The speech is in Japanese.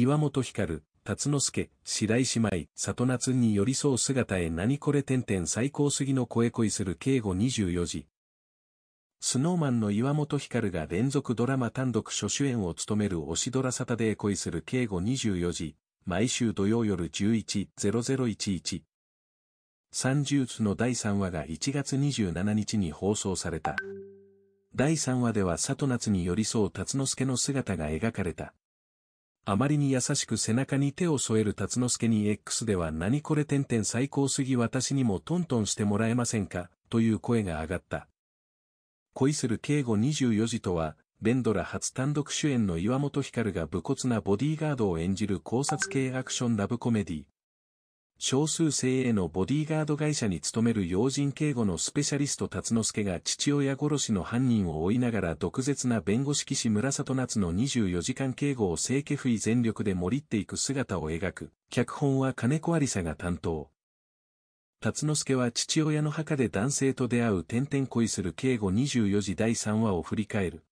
岩本光、辰之助、白石舞、里夏に寄り添う姿へ何これ点々最高すぎの声恋する敬語24時。スノーマンの岩本光が連続ドラマ単独初主演を務める推しドラサタデー恋する敬語24時、毎週土曜夜11-0011。30つの第3話が1月27日に放送された。第3話では里夏に寄り添う辰之助の姿が描かれた。あまりに優しく背中に手を添える達之助に X では何これ点々最高すぎ私にもトントンしてもらえませんか、という声が上がった。恋する敬語24時とは、ベンドラ初単独主演の岩本光が武骨なボディーガードを演じる考察系アクションラブコメディ、少数精鋭のボディーガード会社に勤める要人警護のスペシャリスト辰之助が父親殺しの犯人を追いながら毒舌な弁護士騎士村里夏の24時間警護を正規不意全力で盛りっていく姿を描く、脚本は金子有沙が担当。辰之助は父親の墓で男性と出会う点々恋する警護24時第3話を振り返る。